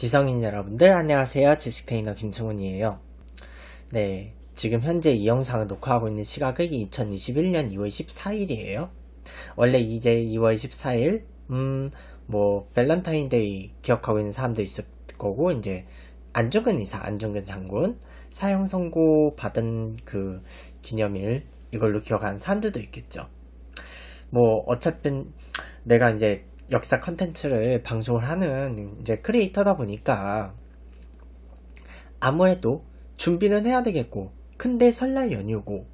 지성인 여러분들 안녕하세요 지식테이너 김승훈이에요 네 지금 현재 이 영상을 녹화하고 있는 시각은 2021년 2월 14일이에요 원래 이제 2월 14일 음뭐 밸런타인데이 기억하고 있는 사람도 있을 거고 이제 안중근 의사 안중근 장군 사형 선고 받은 그 기념일 이걸로 기억하는 사람들도 있겠죠 뭐 어차피 내가 이제 역사 컨텐츠를 방송을 하는 이제 크리에이터다 보니까 아무래도 준비는 해야 되겠고 근데 설날 연휴고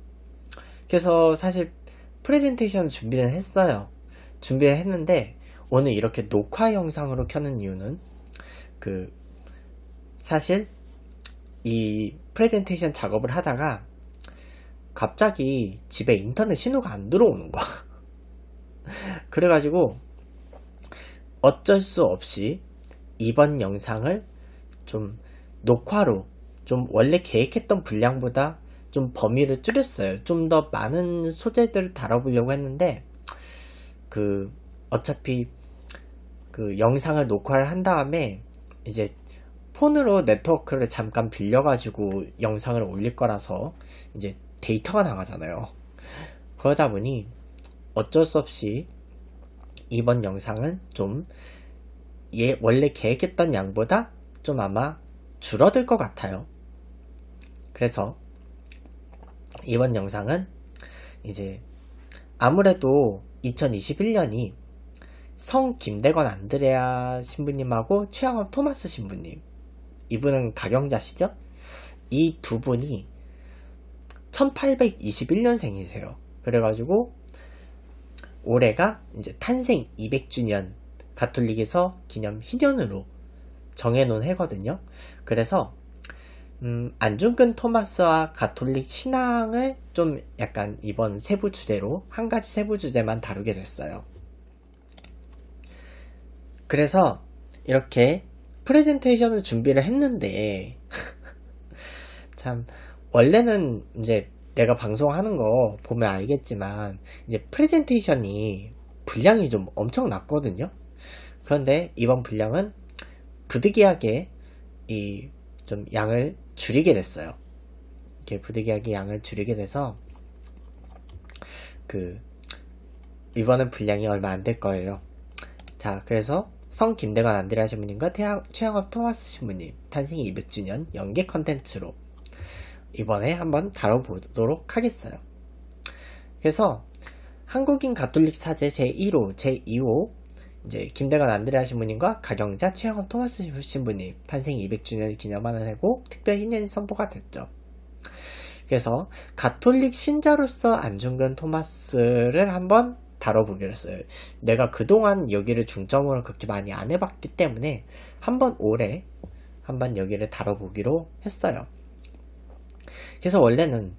그래서 사실 프레젠테이션 준비는 했어요 준비를 했는데 오늘 이렇게 녹화 영상으로 켜는 이유는 그 사실 이 프레젠테이션 작업을 하다가 갑자기 집에 인터넷 신호가 안 들어오는 거야 그래가지고 어쩔 수 없이 이번 영상을 좀 녹화로 좀 원래 계획했던 분량보다 좀 범위를 줄였어요. 좀 더 많은 소재들을 다뤄보려고 했는데 그 어차피 그 영상을 녹화를 한 다음에 이제 폰으로 네트워크를 잠깐 빌려가지고 영상을 올릴 거라서 이제 데이터가 나가잖아요. 그러다 보니 어쩔 수 없이 이번 영상은 좀 예, 원래 계획했던 양보다 좀 아마 줄어들 것 같아요. 그래서 이번 영상은 이제 아무래도 2021년이 성 김대건 안드레아 신부님하고 최영업 토마스 신부님 이분은 가경자시죠? 이 두 분이 1821년생이세요. 그래가지고 올해가 이제 탄생 200주년 가톨릭에서 기념 희년으로 정해놓은 해거든요. 그래서 음, 안중근 토마스와 가톨릭 신앙을 좀 약간 이번 세부 주제로 한 가지 세부 주제만 다루게 됐어요. 그래서 이렇게 프레젠테이션을 준비를 했는데 참 원래는 이제 내가 방송하는 거 보면 알겠지만 이제 프레젠테이션이 분량이 좀 엄청 났거든요. 그런데 이번 분량은 부득이하게 이 좀 양을 줄이게 됐어요. 이렇게 부득이하게 양을 줄이게 돼서 그 이번엔 분량이 얼마 안 될 거예요. 자, 그래서 성 김대관 안드레아 신부님과 최양업 통화 쓰신분님 탄생 200주년 연계 컨텐츠로 이번에 한번 다뤄보도록 하겠어요. 그래서 한국인 가톨릭 사제 제1호, 제2호 이제 김대관 안드레아 신부님과 가경자 최영업 토마스 신부님 탄생 200주년 을 기념하는 해고 특별 희년이 선포가 됐죠. 그래서 가톨릭 신자로서 안중근 토마스를 한번 다뤄보기로 했어요. 내가 그동안 여기를 중점으로 그렇게 많이 안 해봤기 때문에 한번 올해 한번 여기를 다뤄보기로 했어요. 그래서 원래는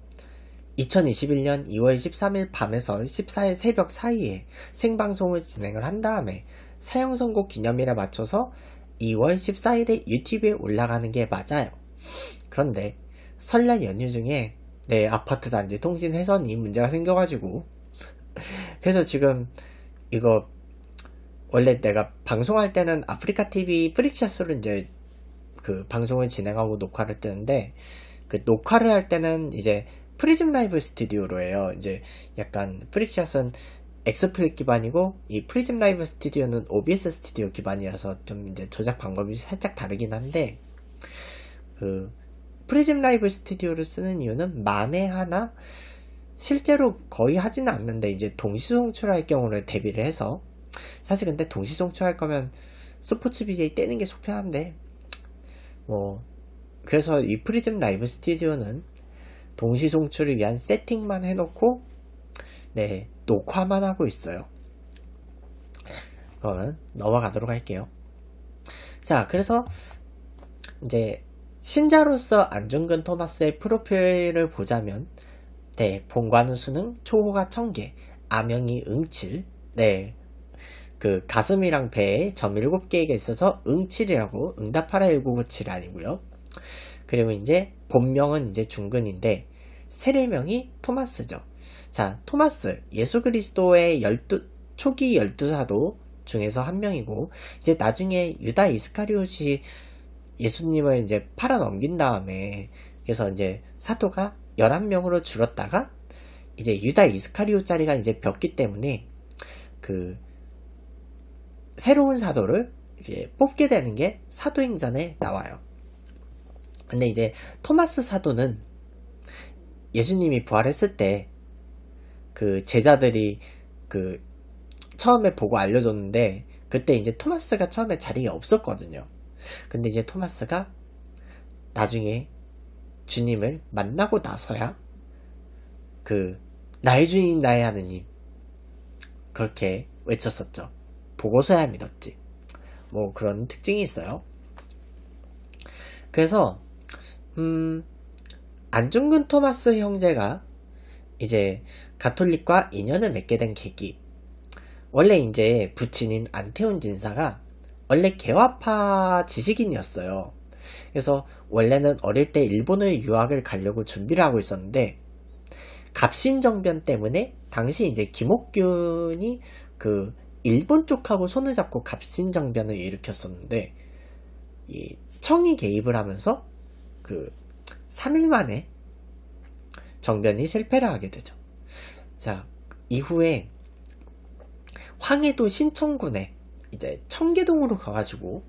2021년 2월 13일 밤에서 14일 새벽 사이에 생방송을 진행을 한 다음에 사형 선고 기념일에 맞춰서 2월 14일에 유튜브에 올라가는 게 맞아요. 그런데 설날 연휴 중에 내 아파트 단지 통신 회선이 문제가 생겨가지고 그래서 지금 이거 원래 내가 방송할 때는 아프리카 TV 프릭샷으로 이제 그 방송을 진행하고 녹화를 뜨는데 그 녹화를 할 때는 이제 프리즘 라이브 스튜디오로 해요. 이제 약간 프리샷은 엑스플릿 기반이고 이 프리즘 라이브 스튜디오는 OBS 스튜디오 기반이라서 좀 이제 조작 방법이 살짝 다르긴 한데 그 프리즘 라이브 스튜디오를 쓰는 이유는 만에 하나 실제로 거의 하지는 않는데 이제 동시 송출할 경우를 대비를 해서 사실 근데 동시 송출할 거면 스포츠 BJ 떼는 게 속편한데 뭐 그래서 이 프리즘 라이브 스튜디오는 동시 송출을 위한 세팅만 해놓고 네 녹화만 하고 있어요. 그러면 넘어가도록 할게요. 자 그래서 이제 신자로서 안중근 토마스의 프로필을 보자면 네 본관은 수능 초호가 천개 암영이 응칠 네그 가슴이랑 배에 점 7개가 있어서 응칠이라고 응답하라 1997이 아니고요. 그리고 이제 본명은 이제 중근인데 세례명이 토마스죠. 자, 토마스, 예수 그리스도의 열두, 초기 열두 사도 중에서 한 명이고, 이제 나중에 유다 이스카리옷이 예수님을 이제 팔아 넘긴 다음에, 그래서 이제 사도가 11명으로 줄었다가, 이제 유다 이스카리오 자리가 이제 벽기 때문에, 그, 새로운 사도를 뽑게 되는 게 사도행전에 나와요. 근데 이제 토마스 사도는 예수님이 부활했을 때 그 제자들이 그 처음에 보고 알려줬는데 그때 이제 토마스가 처음에 자리가 없었거든요. 근데 이제 토마스가 나중에 주님을 만나고 나서야 그 나의 주인 나의 하느님 그렇게 외쳤었죠. 보고서야 믿었지. 뭐 그런 특징이 있어요. 그래서 음, 안중근 토마스 형제가 이제 가톨릭과 인연을 맺게 된 계기. 원래 이제 부친인 안태훈 진사가 원래 개화파 지식인이었어요. 그래서 원래는 어릴 때 일본의 유학을 가려고 준비를 하고 있었는데 갑신정변 때문에 당시 이제 김옥균이 그 일본 쪽하고 손을 잡고 갑신정변을 일으켰었는데 이 청이 개입을 하면서 그 3일 만에 정변이 실패를 하게 되죠. 자, 이후에 황해도 신천군에 이제 청계동으로 가가지고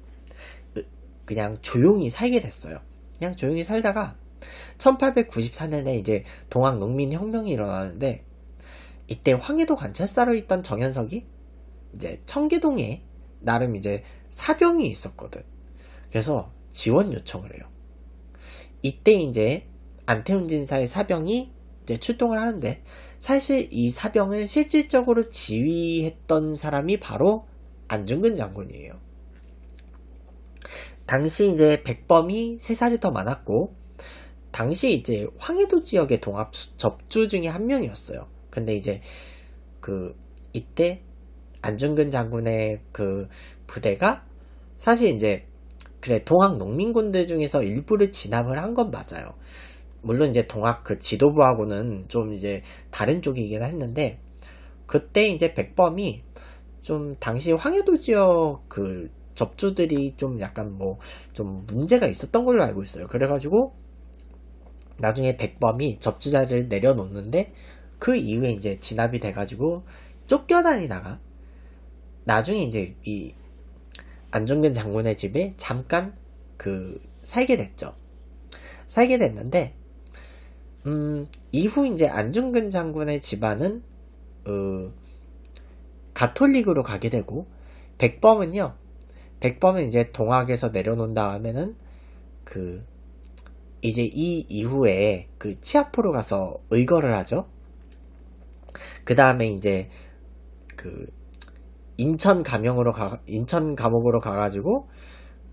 그냥 조용히 살게 됐어요. 그냥 조용히 살다가 1894년에 이제 동학 농민혁명이 일어나는데 이때 황해도 관찰사로 있던 정현석이 이제 청계동에 나름 이제 사병이 있었거든. 그래서 지원 요청을 해요. 이때 이제 안태훈 진사의 사병이 이제 출동을 하는데 사실 이 사병을 실질적으로 지휘했던 사람이 바로 안중근 장군이에요. 당시 이제 백범이 세살이더 많았고 당시 이제 황해도 지역의 동합 접주 중에 한 명이었어요. 근데 이제 그 이때 안중근 장군의 그 부대가 사실 이제 그래 동학 농민군들 중에서 일부를 진압을 한 건 맞아요. 물론 이제 동학 그 지도부하고는 좀 이제 다른 쪽이긴 했는데 그때 이제 백범이 좀 당시 황해도 지역 그 접주들이 좀 약간 뭐 좀 문제가 있었던 걸로 알고 있어요. 그래가지고 나중에 백범이 접주자를 내려놓는데 그 이후에 이제 진압이 돼가지고 쫓겨다니다가 나중에 이제 이 안중근 장군의 집에 잠깐 그 살게 됐죠. 살게 됐는데 음, 이후 이제 안중근 장군의 집안은 어, 가톨릭으로 가게 되고 백범은요. 백범은 이제 동학에서 내려놓은 다음에는 그 이제 이 이후에 그 치아포로 가서 의거를 하죠. 그 다음에 이제 그 인천 감형으로 가 인천 감옥으로 가가지고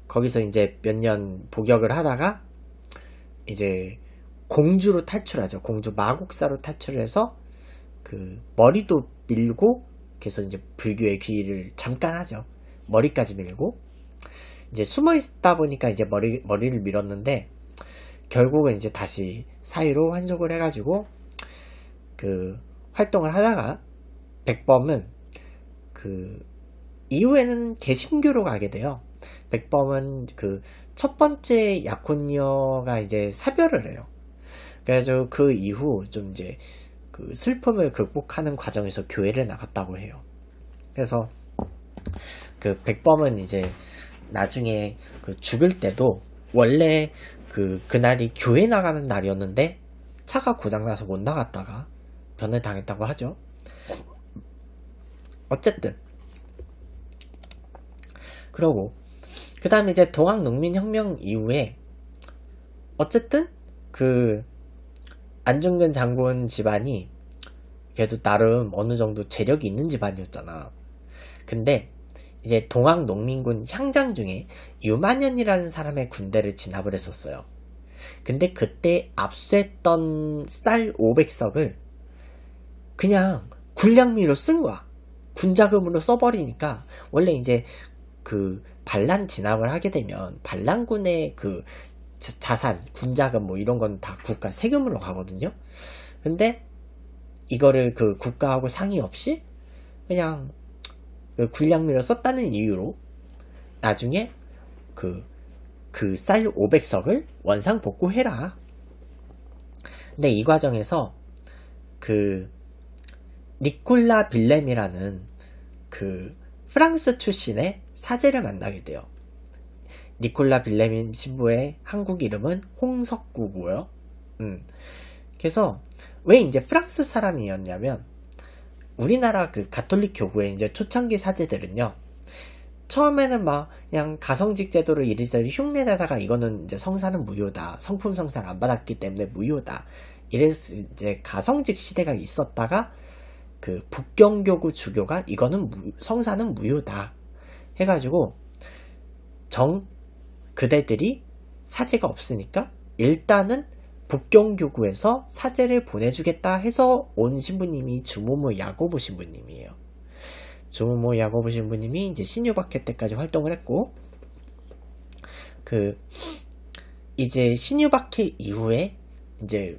거기서 이제 몇 년 복역을 하다가 이제 공주로 탈출하죠. 공주 마곡사로 탈출해서 그 머리도 밀고 그래서 이제 불교의 귀를 잠깐 하죠. 머리까지 밀고 이제 숨어 있다 보니까 이제 머리 머리를 밀었는데 결국은 이제 다시 사이로 환속을 해가지고 그 활동을 하다가 백범은 그 이후에는 개신교로 가게 돼요. 백범은 그 첫 번째 약혼녀가 이제 사별을 해요. 그래서 그 이후 좀 이제 그 슬픔을 극복하는 과정에서 교회를 나갔다고 해요. 그래서 그 백범은 이제 나중에 그 죽을 때도 원래 그 그날이 교회 나가는 날이었는데 차가 고장나서 못 나갔다가 변을 당했다고 하죠. 어쨌든 그러고 그 다음에 이제 동학 농민혁명 이후에 어쨌든 그 안중근 장군 집안이 그래도 나름 어느 정도 재력이 있는 집안이었잖아. 근데 이제 동학 농민군 향장 중에 유만현이라는 사람의 군대를 진압을 했었어요. 근데 그때 압수했던 쌀 500석을 그냥 군량미로 쓴 거야. 군자금으로 써버리니까 원래 이제 그 반란 진압을 하게 되면 반란군의 그 자산, 군자금 뭐 이런 건 다 국가 세금으로 가거든요. 근데 이거를 그 국가하고 상의 없이 그냥 그 군량미로 썼다는 이유로 나중에 그 그 쌀 500석을 원상 복구해라. 근데 이 과정에서 그 니콜라 빌렘이라는 그 프랑스 출신의 사제를 만나게 돼요. 니콜라 빌레민 신부의 한국 이름은 홍석구고요. 음. 그래서 왜 이제 프랑스 사람이었냐면 우리나라 그 가톨릭 교구의 이제 초창기 사제들은요. 처음에는 막 그냥 가성직 제도를 이리저리 흉내내다가 이거는 이제 성사는 무효다. 성품 성사를 안 받았기 때문에 무효다. 이래서 이제 가성직 시대가 있었다가 그 북경교구 주교가 이거는 무, 성사는 무효다 해가지고 정 그대들이 사제가 없으니까 일단은 북경교구에서 사제를 보내주겠다 해서 온 신부님이 주모모 야고보 신부님이에요. 주모모 야고보 신부님이 이제 신유박해 때까지 활동을 했고 그 이제 신유박해 이후에 이제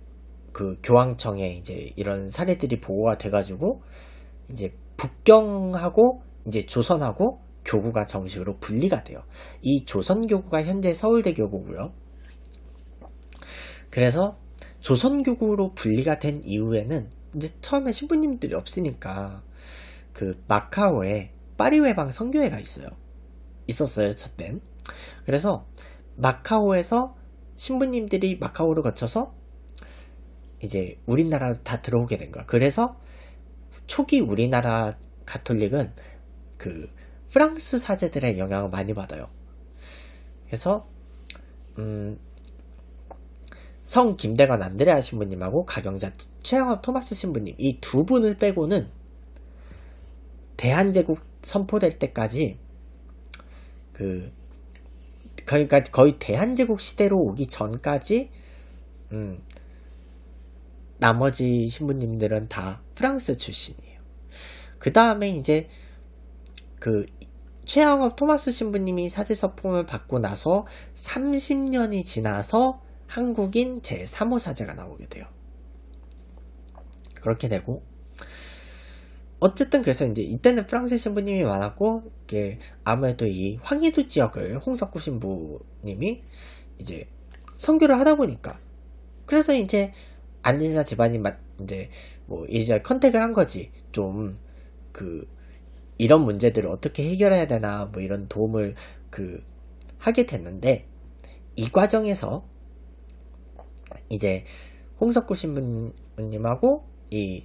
그 교황청에 이제 이런 사례들이 보고가 돼가지고 이제 북경하고 이제 조선하고 교구가 정식으로 분리가 돼요. 이 조선 교구가 현재 서울대 교구고요. 그래서 조선 교구로 분리가 된 이후에는 이제 처음에 신부님들이 없으니까 그 마카오에 파리 외방 선교회가 있어요. 있었어요, 첫땐. 그래서 마카오에서 신부님들이 마카오를 거쳐서 이제 우리나라도 다 들어오게 된 거야. 그래서 초기 우리나라 가톨릭은 그 프랑스 사제들의 영향을 많이 받아요. 그래서 음, 성 김대관 안드레아 신부님하고 가경자 최양업 토마스 신부님 이 두 분을 빼고는 대한제국 선포될 때까지 그 그러니까 거의 대한제국 시대로 오기 전까지 음, 나머지 신부님들은 다 프랑스 출신이에요. 그 다음에 이제 그 최영업 토마스 신부님이 사제서품을 받고 나서 30년이 지나서 한국인 제3호 사제가 나오게 돼요. 그렇게 되고 어쨌든 그래서 이제 이때는 프랑스 신부님이 많았고 이게 아무래도 이 황해도 지역을 홍석구 신부님이 이제 선교를 하다 보니까 그래서 이제 안진사 집안이 막 이제 뭐 이제 컨택을 한 거지 좀 그 이런 문제들을 어떻게 해결해야 되나 뭐 이런 도움을 그 하게 됐는데 이 과정에서 이제 홍석구 신부님하고 이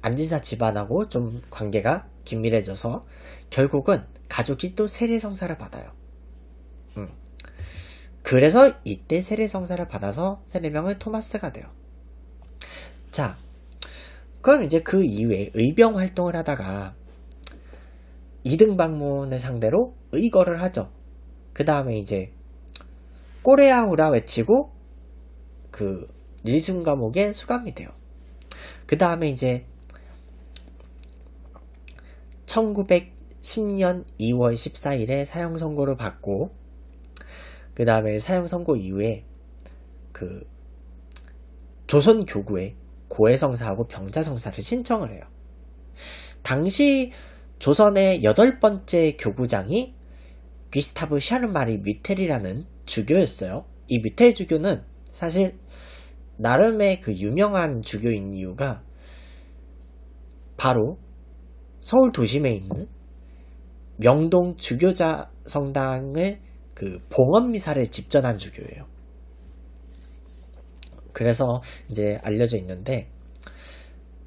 안진사 집안하고 좀 관계가 긴밀해져서 결국은 가족이 또 세례성사를 받아요. 음. 그래서 이때 세례성사를 받아서 세례명을 토마스가 돼요. 자, 그럼 이제 그이후에 의병 활동을 하다가 이등 방문을 상대로 의거를 하죠. 그 다음에 이제 꼬레아우라 외치고 그 일순 과목에 수감이 돼요. 그 다음에 이제 1910년 2월 14일에 사형 선고를 받고 그 다음에 사형 선고 이후에 그 조선 교구에 고해성사하고 병자성사를 신청을 해요. 당시 조선의 여덟 번째 교부장이 귀스타브 샤르마리 위텔이라는 주교였어요. 이 위텔 주교는 사실 나름의 그 유명한 주교인 이유가 바로 서울 도심에 있는 명동 주교자 성당을 그 봉헌 미사를 집전한 주교예요. 그래서 이제 알려져 있는데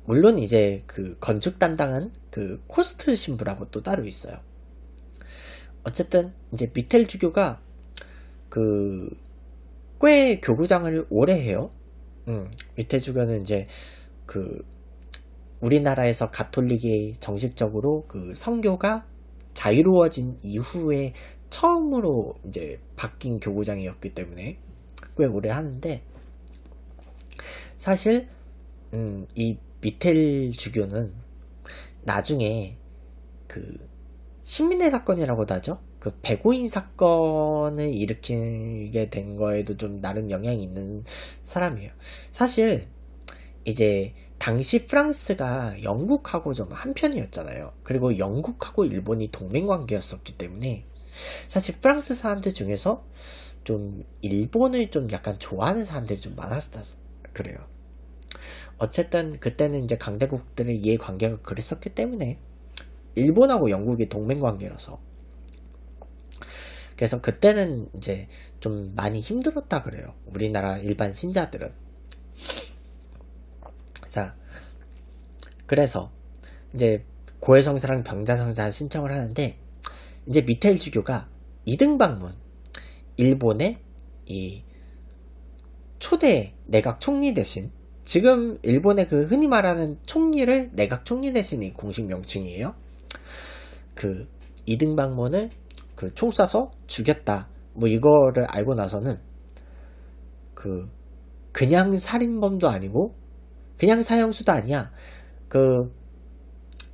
물론 이제 그 건축 담당은그 코스트 신부라고 또 따로 있어요. 어쨌든 이제 미텔 주교가 그 꽤 교구장을 오래 해요. 음, 미텔 주교는 이제 그 우리나라에서 가톨릭이 정식적으로 그 성교가 자유로워진 이후에 처음으로 이제 바뀐 교구장이었기 때문에 꽤 오래 하는데 사실 음, 이 미텔 주교는 나중에 그 신민의 사건이라고도 하죠. 그 배고인 사건을 일으키게 된 거에도 좀 나름 영향이 있는 사람이에요. 사실 이제 당시 프랑스가 영국하고 좀 한편이었잖아요. 그리고 영국하고 일본이 동맹 관계였었기 때문에 사실 프랑스 사람들 중에서 좀 일본을 좀 약간 좋아하는 사람들이 좀 많았었어요. 그래요. 어쨌든 그때는 이제 강대국들의 이해관계가 그랬었기 때문에 일본하고 영국이 동맹관계라서 그래서 그때는 이제 좀 많이 힘들었다 그래요. 우리나라 일반 신자들은 자 그래서 이제 고해성사랑 병자성사 신청을 하는데 이제 미테 일주교가 이등 방문 일본의 이 초대 내각 총리 대신 지금 일본의 그 흔히 말하는 총리를 내각 총리 대신이 공식 명칭이에요. 그 이등 방문을 그 총 쏴서 죽였다. 뭐 이거를 알고 나서는 그 그냥 살인범도 아니고 그냥 사형수도 아니야. 그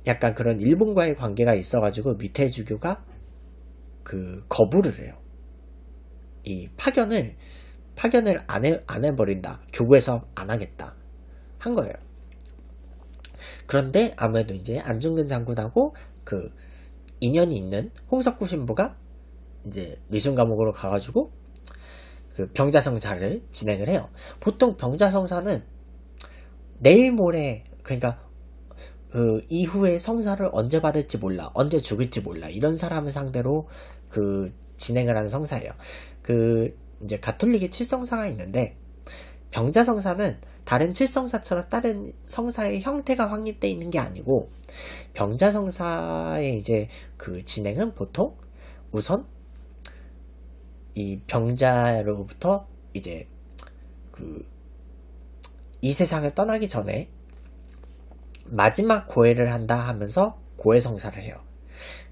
약간 그런 일본과의 관계가 있어가지고 밑에 주교가 그 거부를 해요. 이 파견을 파견을 안, 해, 안 해버린다. 교부해서 안 하겠다. 한 거예요. 그런데 아무래도 이제 안중근 장군하고 그 인연이 있는 홍석구 신부가 이제 미순 감옥으로 가가지고 그 병자성사를 진행을 해요. 보통 병자성사는 내일 모레 그러니까 그 이후에 성사를 언제 받을지 몰라, 언제 죽을지 몰라 이런 사람을 상대로 그 진행을 하는 성사예요. 그 이제 가톨릭의 칠성사가 있는데 병자성사는 다른 칠성사처럼 다른 성사의 형태가 확립되어 있는 게 아니고 병자성사의 이제 그 진행은 보통 우선 이 병자로부터 이제 그 이 세상을 떠나기 전에 마지막 고해를 한다 하면서 고해 성사를 해요.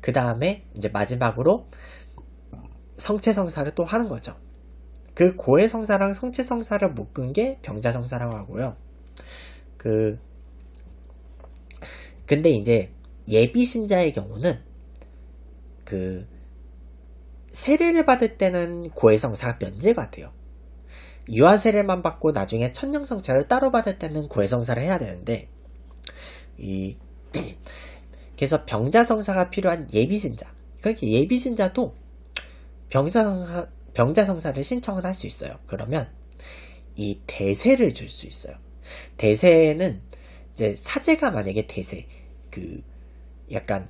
그 다음에 이제 마지막으로 성체 성사를 또 하는 거죠. 그 고해 성사랑 성체 성사를 묶은 게 병자 성사라고 하고요. 그 근데 이제 예비 신자의 경우는 그 세례를 받을 때는 고해 성사가 면제 가돼요 유아 세례만 받고 나중에 천령 성찰을 따로 받을 때는 고해 성사를 해야 되는데 이 그래서 병자 성사가 필요한 예비 신자. 그렇게 그러니까 예비 신자도 병자 병자성사를 신청을 할 수 있어요. 그러면 이 대세를 줄 수 있어요. 대세는 이제 사제가 만약에 대세 그 약간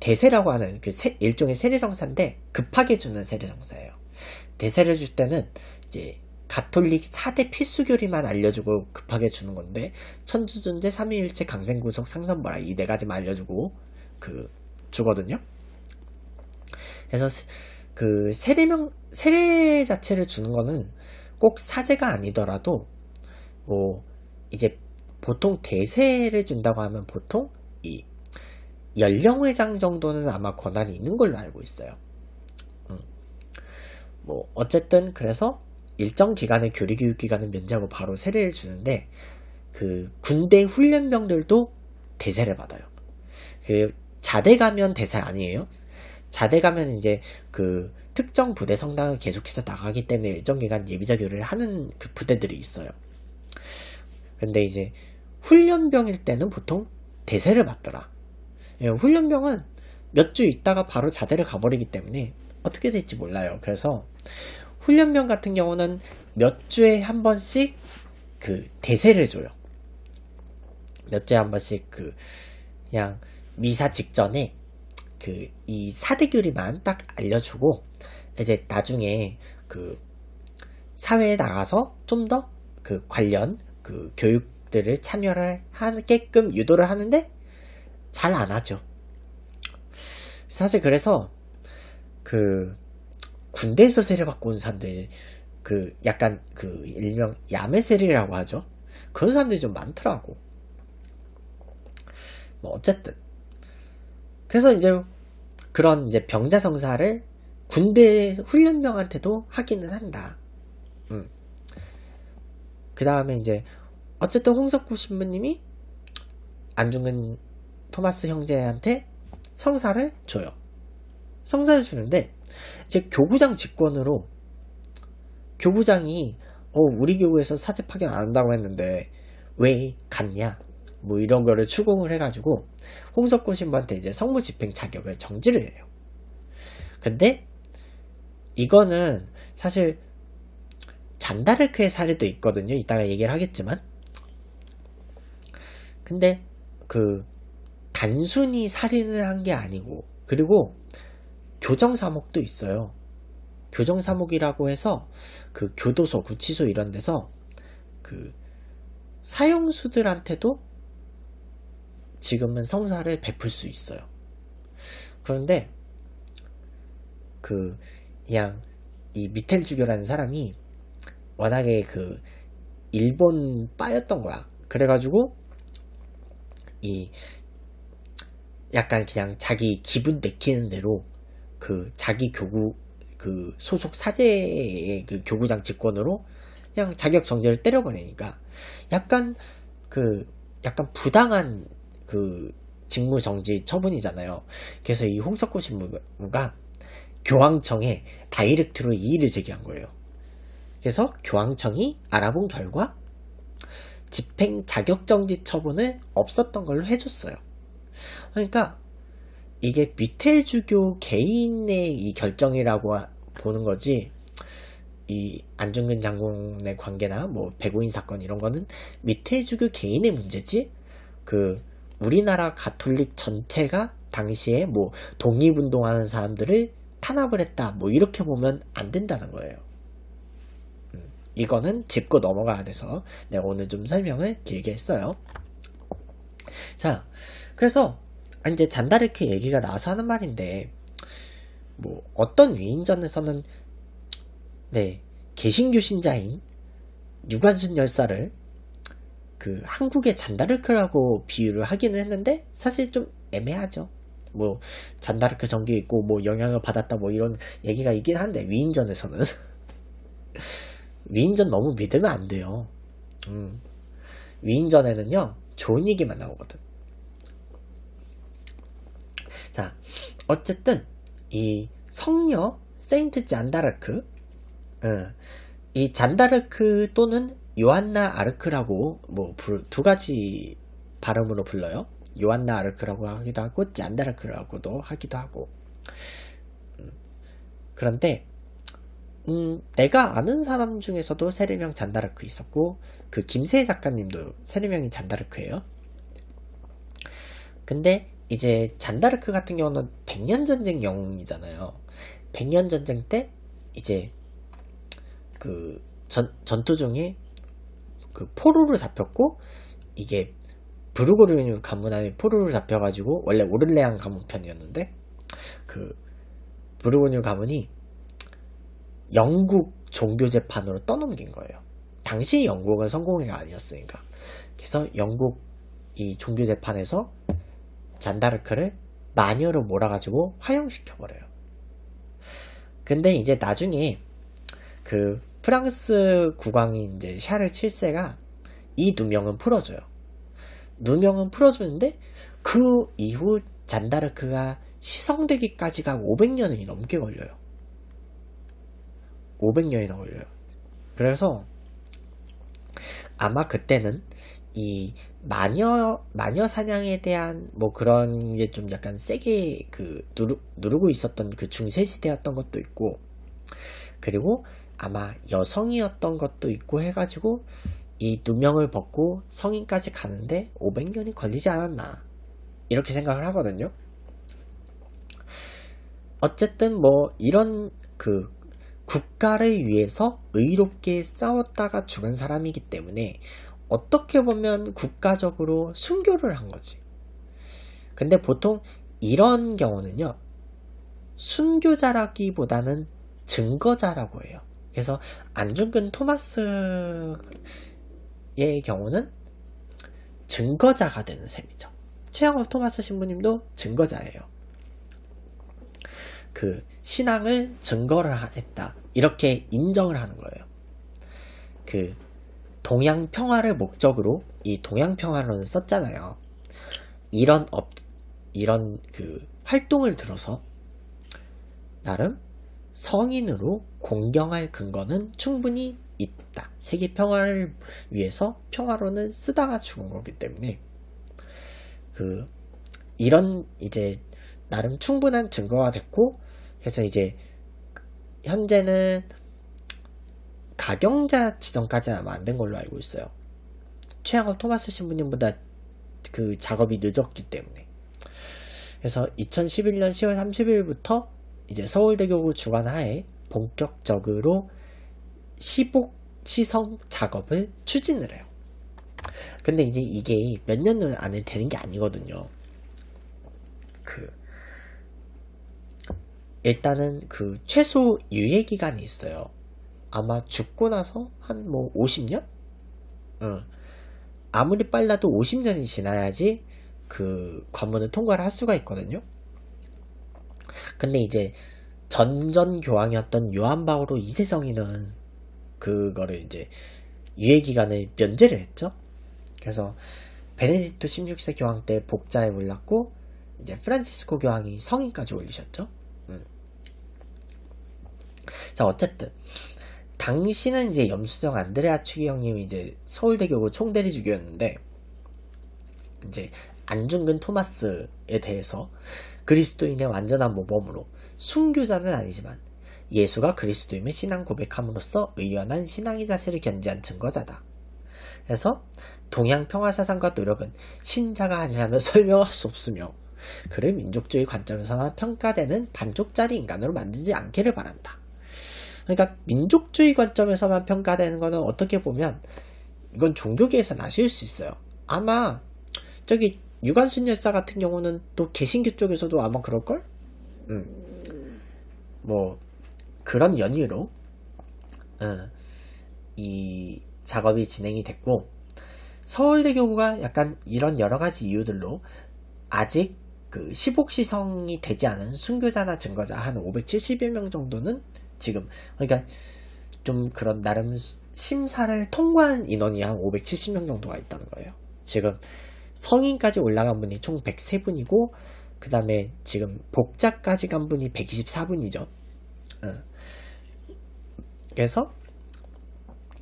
대세라고 하는 그 세, 일종의 세례성사인데 급하게 주는 세례성사예요. 대세를 줄 때는 이제 가톨릭 4대 필수교리만 알려주고 급하게 주는 건데 천주존재 삼위일체 강생구속 상선보라 이 네 가지만 알려주고 그 주거든요. 그래서 그 세례명 세례 자체를 주는 거는 꼭 사제가 아니더라도 뭐 이제 보통 대세를 준다고 하면 보통 이 연령회장 정도는 아마 권한이 있는 걸로 알고 있어요. 음. 뭐 어쨌든 그래서 일정 기간의 교리교육 기간은 면제하고 바로 세례를 주는데 그 군대 훈련병들도 대세를 받아요. 그 자대 가면 대세 아니에요? 자대 가면 이제 그 특정 부대 성당을 계속해서 나가기 때문에 일정 기간 예비자료를 하는 그 부대들이 있어요. 근데 이제 훈련병일 때는 보통 대세를 받더라. 예, 훈련병은 몇 주 있다가 바로 자대를 가버리기 때문에 어떻게 될지 몰라요. 그래서 훈련병 같은 경우는 몇 주에 한 번씩 그 대세를 줘요. 몇 주에 한 번씩 그 그냥 미사 직전에 그이 사대교리만 딱 알려주고 이제 나중에 그 사회에 나가서 좀 더 그 관련 그 교육들을 참여를 하게끔 유도를 하는데 잘 안 하죠. 사실 그래서 그 군대에서 세를 받고 온 사람들 그 약간 그 일명 야매세리라고 하죠. 그런 사람들이 좀 많더라고. 뭐 어쨌든 그래서 이제 그런 이제 병자성사를 군대 훈련병한테도 하기는 한다. 음. 그 다음에 이제 어쨌든 홍석구 신부님이 안중근 토마스 형제한테 성사를 줘요. 성사를 주는데 이제 교구장 직권으로 교부장이어 우리 교구에서 사제 파견 안 한다고 했는데 왜 갔냐 뭐 이런 거를 추궁을 해가지고 홍석구 신부한테 이제 성무 집행 자격을 정지를 해요. 근데 이거는 사실 잔다르크의 사례도 있거든요. 이따가 얘기를 하겠지만. 근데 그 단순히 살인을 한 게 아니고 그리고 교정사목도 있어요. 교정사목이라고 해서 그 교도소, 구치소 이런 데서 그 사형수들한테도 지금은 성사를 베풀 수 있어요. 그런데 그 그냥 이 미텔 주교라는 사람이 워낙에 그 일본 빠였던 거야. 그래가지고 이 약간 그냥 자기 기분 내키는 대로 그 자기 교구 그 소속 사제의 그 교구장 직권으로 그냥 자격 정지를 때려보내니까 약간 그 약간 부당한 그 직무 정지 처분이잖아요. 그래서 이 홍석구 신부가 교황청에 다이렉트로 이의를 제기한 거예요. 그래서 교황청이 알아본 결과 집행 자격정지 처분을 없었던 걸로 해줬어요. 그러니까 이게 미텔주교 개인의 이 결정이라고 보는 거지 이 안중근 장군의 관계나 뭐백오인 사건 이런 거는 미텔주교 개인의 문제지 그 우리나라 가톨릭 전체가 당시에 뭐 독립운동하는 사람들을 탄압을 했다 뭐 이렇게 보면 안 된다는 거예요. 음, 이거는 짚고 넘어가야 돼서 내가 오늘 좀 설명을 길게 했어요. 자, 그래서 이제 잔다르크 얘기가 나와서 하는 말인데 뭐 어떤 위인전에서는 네 개신교 신자인 유관순 열사를 그 한국의 잔다르크라고 비유를 하기는 했는데 사실 좀 애매하죠. 뭐 잔다르크 전기 있고 뭐 영향을 받았다 뭐 이런 얘기가 있긴 한데 위인전에서는 위인전 너무 믿으면 안 돼요. 음. 위인전에는요 좋은 얘기만 나오거든. 자 어쨌든 이 성녀 세인트 잔다르크 음, 이 잔다르크 또는 요한나 아르크라고 뭐 두 가지 발음으로 불러요. 요한나 아르크라고 하기도 하고 짠다르크라고도 하기도 하고. 음. 그런데 음, 내가 아는 사람 중에서도 세례명 잔다르크 있었고 그 김세희 작가님도 세례명이 잔다르크예요. 근데 이제 잔다르크 같은 경우는 백년 전쟁 영웅이잖아요. 백년 전쟁 때 이제 그 전, 전투 중에 그 포로로 잡혔고 이게 브루고르 가문함이 포로로 잡혀가지고 원래 오를레앙 가문 편이었는데 그 브루고뉴 가문이 영국 종교 재판으로 떠넘긴 거예요. 당시 영국은 성공회가 아니었으니까. 그래서 영국 이 종교 재판에서 잔다르크를 마녀로 몰아가지고 화형시켜 버려요. 근데 이제 나중에 그 프랑스 국왕인 이제 샤르 7세가 이 누명은 풀어줘요. 누명은 풀어주는데 그 이후 잔다르크가 시성되기까지가 500년이 넘게 걸려요. 500년이 걸려요. 그래서 아마 그때는 이 마녀 마녀 사냥에 대한 뭐 그런 게 좀 약간 세게 그 누르, 누르고 있었던 그 중세 시대였던 것도 있고 그리고 아마 여성이었던 것도 있고 해가지고 이 누명을 벗고 성인까지 가는데 500년이 걸리지 않았나 이렇게 생각을 하거든요. 어쨌든 뭐 이런 그 국가를 위해서 의롭게 싸웠다가 죽은 사람이기 때문에 어떻게 보면 국가적으로 순교를 한 거지. 근데 보통 이런 경우는요, 순교자라기보다는 증거자라고 해요. 그래서 안중근 토마스의 경우는 증거자가 되는 셈이죠. 최영업 토마스 신부님도 증거자예요. 그 신앙을 증거를 했다 이렇게 인정을 하는 거예요. 그 동양 평화를 목적으로 이 동양 평화론을 썼잖아요. 이런 업 이런 그 활동을 들어서 나름 성인으로 공경할 근거는 충분히 있다. 세계 평화를 위해서 평화로는 쓰다가 죽은 거기 때문에 그 이런 이제 나름 충분한 증거가 됐고 그래서 이제 현재는 가경자 지정까지는 만든 걸로 알고 있어요. 최양업 토마스 신부님보다 그 작업이 늦었기 때문에. 그래서 2011년 10월 30일부터 이제 서울대교구 주관하에 본격적으로 시복 시성 작업을 추진을 해요. 근데 이제 이게 몇 년 안에 되는 게 아니거든요. 그 일단은 그 최소 유예 기간이 있어요. 아마 죽고 나서 한 뭐 50년? 응. 아무리 빨라도 50년이 지나야지 그 관문을 통과를 할 수가 있거든요. 근데 이제 전전 교황이었던 요한 바오로 2세 성인은 그거를 이제 유예 기간에 면제를 했죠. 그래서 베네딕토 16세 교황 때 복자에 올랐고 이제 프란치스코 교황이 성인까지 올리셨죠. 음. 자 어쨌든 당신은 이제 염수정 안드레아 추기형님이 이제 서울대교구 총대리주교였는데 이제 안중근 토마스에 대해서 그리스도인의 완전한 모범으로 순교자는 아니지만 예수가 그리스도임을 신앙 고백함으로써 의연한 신앙의 자세를 견지한 증거자다. 그래서 동양 평화 사상과 노력은 신자가 아니라면 설명할 수 없으며 그를 민족주의 관점에서나 평가되는 반쪽짜리 인간으로 만들지 않기를 바란다. 그러니까 민족주의 관점에서만 평가되는 것은 어떻게 보면 이건 종교계에서 나실 수 있어요. 아마 저기 유관순 열사 같은 경우는 또 개신교 쪽에서도 아마 그럴걸? 음. 뭐 그런 연유로 어, 이 작업이 진행이 됐고 서울대 교구가 약간 이런 여러 가지 이유들로 아직 그 시복시성이 되지 않은 순교자나 증거자 한 571명 정도는 지금 그러니까 좀 그런 나름 심사를 통과한 인원이 한 570명 정도가 있다는 거예요. 지금 성인까지 올라간 분이 총 103분이고 그 다음에 지금 복자까지 간 분이 124분이죠. 어. 그래서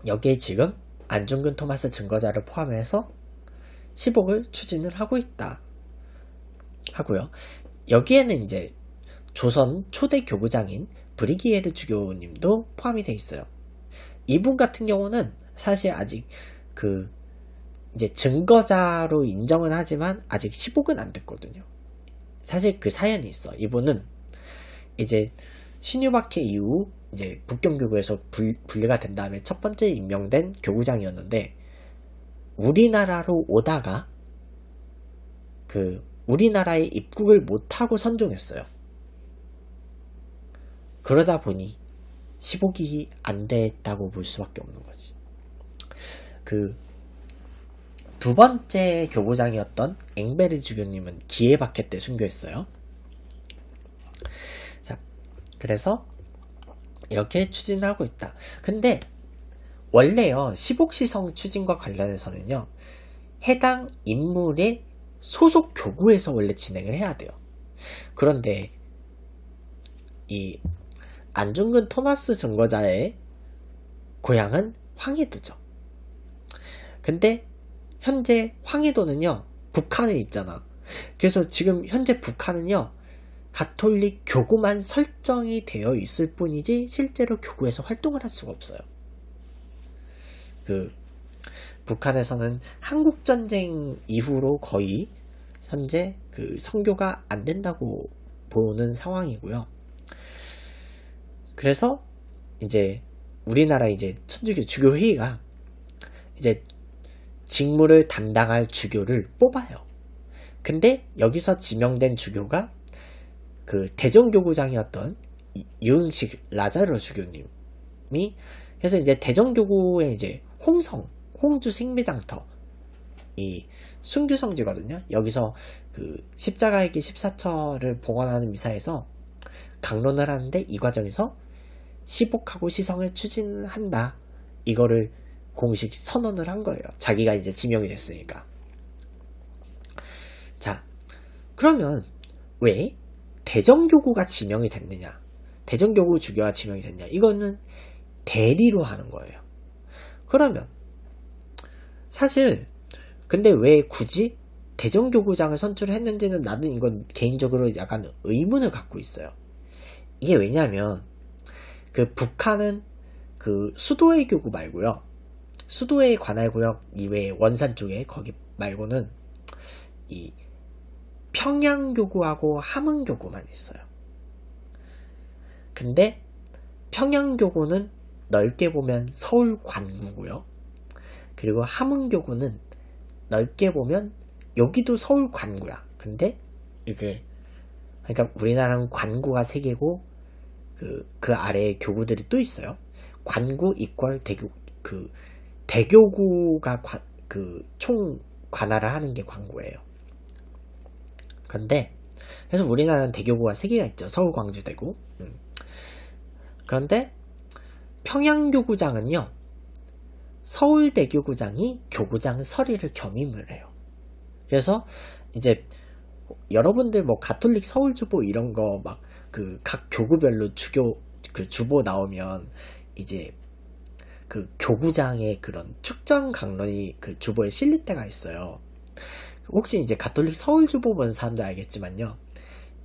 여기에 지금 안중근 토마스 증거자를 포함해서 10억을 추진을 하고 있다. 하고요. 여기에는 이제 조선 초대 교부장인 브리기에르 주교님도 포함이 돼 있어요. 이분 같은 경우는 사실 아직 그 이제 증거자로 인정은 하지만 아직 10억은 안 됐거든요. 사실 그 사연이 있어. 이분은 이제 신유박해 이후 이제 북경교구에서 분, 분리가 된 다음에 첫 번째 임명된 교구장이었는데 우리나라로 오다가 그 우리나라에 입국을 못하고 선종했어요. 그러다 보니 1 5이안 됐다고 볼 수밖에 없는 거지. 그두 번째 교부장이었던 앵베르 주교님은 기에바케 때 순교했어요. 자, 그래서 이렇게 추진하고 있다. 근데 원래요 시복시성 추진과 관련해서는요 해당 인물의 소속 교구에서 원래 진행을 해야 돼요. 그런데 이 안중근 토마스 증거자의 고향은 황해도죠. 근데 현재 황해도는요, 북한에 있잖아. 그래서 지금 현재 북한은요, 가톨릭 교구만 설정이 되어 있을 뿐이지 실제로 교구에서 활동을 할 수가 없어요. 그 북한에서는 한국 전쟁 이후로 거의 현재 그 선교가 안 된다고 보는 상황이고요. 그래서 이제 우리나라 이제 천주교 주교회의가 이제 직무를 담당할 주교를 뽑아요. 근데 여기서 지명된 주교가 그 대전교구장이었던 유흥식 라자르 주교님이 해서 이제 대전교구의 이제 홍성 홍주 생미장터 이 순교성지거든요. 여기서 그 십자가의 길 14처를 봉헌하는 미사에서 강론을 하는데 이 과정에서 시복하고 시성을 추진한다. 이거를 공식 선언을 한 거예요. 자기가 이제 지명이 됐으니까. 자, 그러면 왜 대정교구가 지명이 됐느냐? 대정교구 주교가 지명이 됐냐? 이거는 대리로 하는 거예요. 그러면 사실 근데 왜 굳이 대정교구장을 선출 했는지는 나도 이건 개인적으로 약간 의문을 갖고 있어요. 이게 왜냐면 그 북한은 그 수도의 교구 말고요. 수도의 관할구역 이외 에 원산 쪽에 거기 말고는 이 평양교구하고 함흥교구만 있어요. 근데 평양교구는 넓게 보면 서울 관구고요. 그리고 함흥교구는 넓게 보면 여기도 서울 관구야. 근데 이제 그러니까 우리나라는 관구가 세 개고 그, 그 아래에 교구들이 또 있어요. 관구 이퀄 대교 그 대교구가 관, 그, 총 관할을 하는 게 광고예요. 그런데, 그래서 우리나라는 대교구가 세 개가 있죠. 서울, 광주, 대구. 음. 그런데, 평양교구장은요, 서울대교구장이 교구장 서리를 겸임을 해요. 그래서, 이제, 여러분들 뭐 가톨릭 서울주보 이런 거 막 그 각 교구별로 주교 그 주보 나오면 이제 그 교구장의 그런 축전 강론이 그 주보에 실릴 때가 있어요. 혹시 이제 가톨릭 서울 주보 본 사람들 알겠지만요.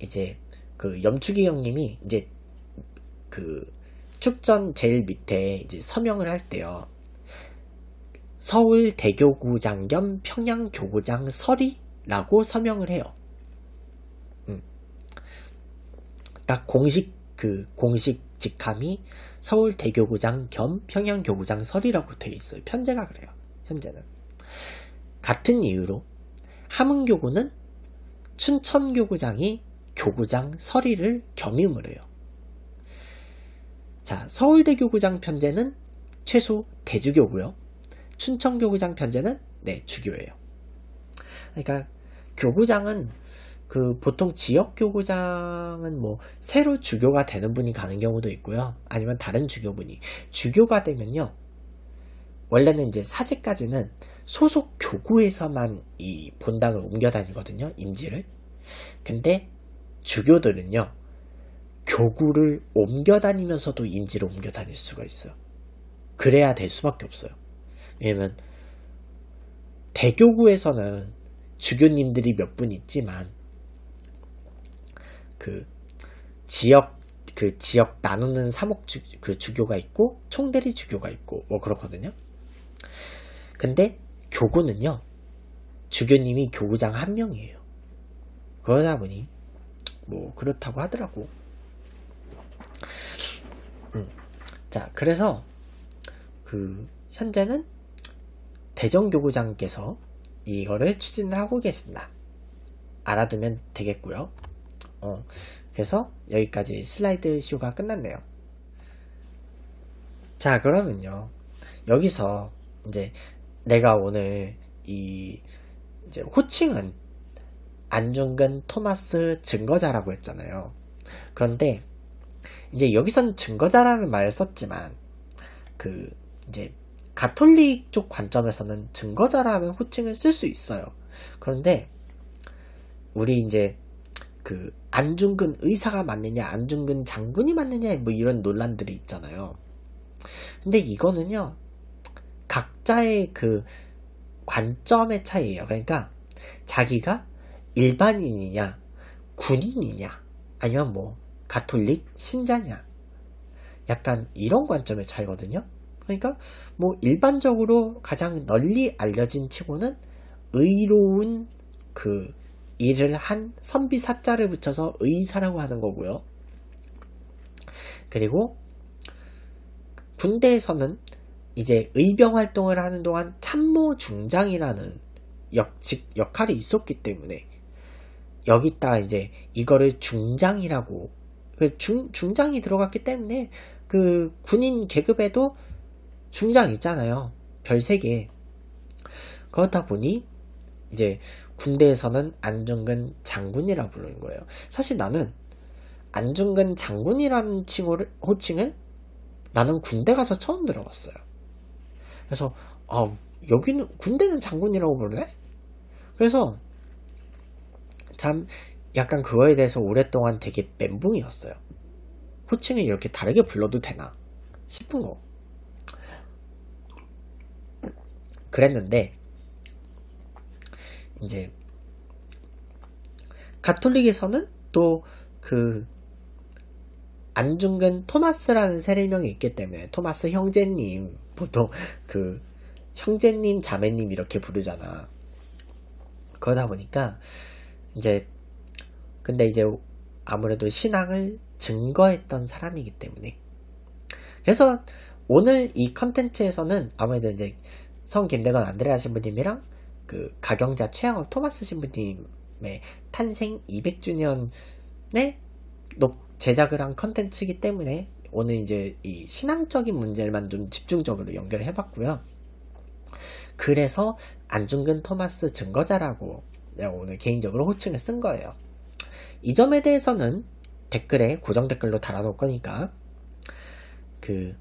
이제 그염추기 형님이 이제 그 축전 제일 밑에 이제 서명을 할 때요. 서울 대교구장 겸 평양 교구장 서리라고 서명을 해요. 음. 딱 공식 그 공식 직함이 서울 대교구장 겸 평양교구장 설이라고 되어 있어요. 편제가 그래요. 현재는. 같은 이유로 함흥교구는 춘천교구장이 교구장 서리를 겸임을 해요. 자, 서울대교구장 편제는 최소 대주교고요. 춘천교구장 편제는 네, 주교예요. 그러니까 교구장은 그 보통 지역 교구장은 뭐 새로 주교가 되는 분이 가는 경우도 있고요. 아니면 다른 주교분이 주교가 되면요. 원래는 이제 사제까지는 소속 교구에서만 이 본당을 옮겨 다니거든요. 임지를. 근데 주교들은요. 교구를 옮겨 다니면서도 임지를 옮겨 다닐 수가 있어요. 그래야 될 수밖에 없어요. 왜냐면 대교구에서는 주교님들이 몇 분 있지만 그 지역 그 지역 나누는 사목 주, 그 주교가 있고 총대리 주교가 있고 뭐 그렇거든요. 근데 교구는요 주교님이 교구장 한 명이에요. 그러다 보니 뭐 그렇다고 하더라고. 음. 자 그래서 그 현재는 대정교구장께서 이거를 추진을 하고 계신다. 알아두면 되겠고요. 어, 그래서 여기까지 슬라이드 쇼가 끝났네요. 자, 그러면요. 여기서 이제 내가 오늘 이 이제 호칭은 안중근 토마스 증거자라고 했잖아요. 그런데 이제 여기선 증거자라는 말을 썼지만 그 이제 가톨릭 쪽 관점에서는 증거자라는 호칭을 쓸 수 있어요. 그런데 우리 이제 그 안중근 의사가 맞느냐, 안중근 장군이 맞느냐, 뭐 이런 논란들이 있잖아요. 근데 이거는요, 각자의 그 관점의 차이예요. 그러니까 자기가 일반인이냐, 군인이냐, 아니면 뭐 가톨릭 신자냐, 약간 이런 관점의 차이거든요. 그러니까 뭐 일반적으로 가장 널리 알려진 치고는 의로운 그 일을 한 선비 사자를 붙여서 의사라고 하는 거고요. 그리고 군대에서는 이제 의병 활동을 하는 동안 참모 중장이라는 역, 직, 역할이 있었기 때문에 여기다가 이제 이거를 중장이라고 그 중, 중장이 들어갔기 때문에 그 군인 계급에도 중장 있잖아요. 별 세개 그렇다 보니 이제 군대에서는 안중근 장군이라 부르는 거예요. 사실 나는 안중근 장군이라는 칭호를, 호칭을 나는 군대 가서 처음 들어봤어요. 그래서, 아, 여기는, 군대는 장군이라고 부르네? 그래서, 참, 약간 그거에 대해서 오랫동안 되게 멘붕이었어요. 호칭을 이렇게 다르게 불러도 되나? 싶은 거. 그랬는데, 이제 가톨릭에서는 또 그 안중근 토마스라는 세례명이 있기 때문에 토마스 형제님 보통 그 형제님 자매님 이렇게 부르잖아. 그러다 보니까 이제 근데 이제 아무래도 신앙을 증거했던 사람이기 때문에 그래서 오늘 이 컨텐츠에서는 아무래도 이제 성 김대건 안드레아 신부님이랑 그 가경자 최영우 토마스 신부님의 탄생 2 0 0주년의높 제작을 한 컨텐츠이기 때문에 오늘 이제 이 신앙적인 문제만 좀 집중적으로 연결 해봤고요. 그래서 안중근 토마스 증거자라고 오늘 개인적으로 호칭을 쓴 거예요. 이 점에 대해서는 댓글에 고정 댓글로 달아놓을 거니까 그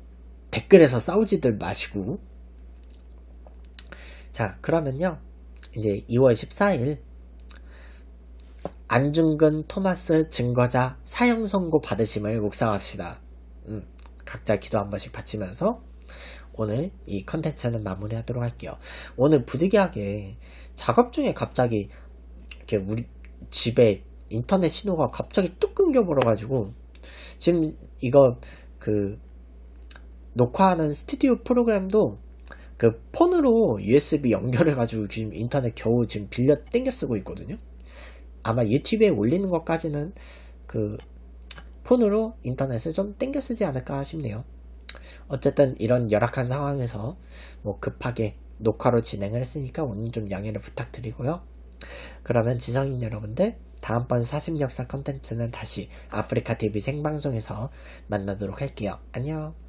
댓글에서 싸우지들 마시고 자 그러면요 이제 2월 14일 안중근 토마스 증거자 사형 선고 받으심을 묵상합시다. 음, 각자 기도 한 번씩 바치면서 오늘 이 컨텐츠는 마무리하도록 할게요. 오늘 부득이하게 작업 중에 갑자기 이렇게 우리 집에 인터넷 신호가 갑자기 뚝 끊겨 버려가지고 지금 이거 그 녹화하는 스튜디오 프로그램도 그 폰으로 USB 연결해가지고 지금 인터넷 겨우 지금 빌려 땡겨 쓰고 있거든요. 아마 유튜브에 올리는 것까지는 그 폰으로 인터넷을 좀 땡겨 쓰지 않을까 싶네요. 어쨌든 이런 열악한 상황에서 뭐 급하게 녹화로 진행을 했으니까 오늘 좀 양해를 부탁드리고요. 그러면 지성인 여러분들 다음번 4 0 역사 컨텐츠는 다시 아프리카 TV 생방송에서 만나도록 할게요. 안녕.